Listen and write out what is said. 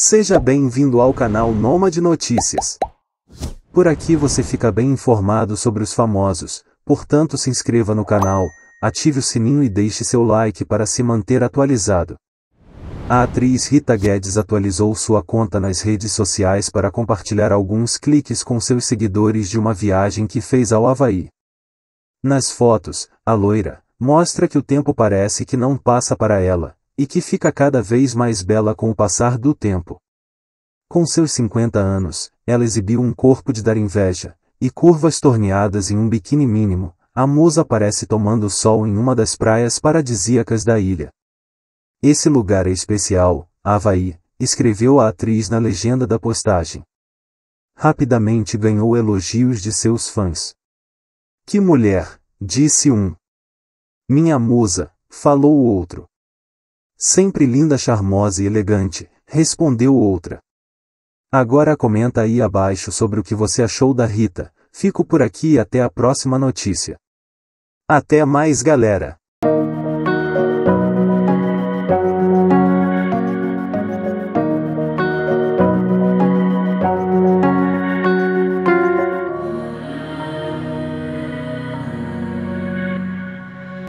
Seja bem-vindo ao canal Noma de Notícias. Por aqui você fica bem informado sobre os famosos, portanto se inscreva no canal, ative o sininho e deixe seu like para se manter atualizado. A atriz Rita Guedes atualizou sua conta nas redes sociais para compartilhar alguns cliques com seus seguidores de uma viagem que fez ao Havaí. Nas fotos, a loira mostra que o tempo parece que não passa para ela, e que fica cada vez mais bela com o passar do tempo. Com seus 50 anos, ela exibiu um corpo de dar inveja, e curvas torneadas em um biquíni mínimo, a moça aparece tomando sol em uma das praias paradisíacas da ilha. Esse lugar é especial, Havaí, escreveu a atriz na legenda da postagem. Rapidamente ganhou elogios de seus fãs. Que mulher, disse um. Minha musa, falou o outro. Sempre linda, charmosa e elegante, respondeu outra. Agora comenta aí abaixo sobre o que você achou da Rita. Fico por aqui e até a próxima notícia. Até mais, galera!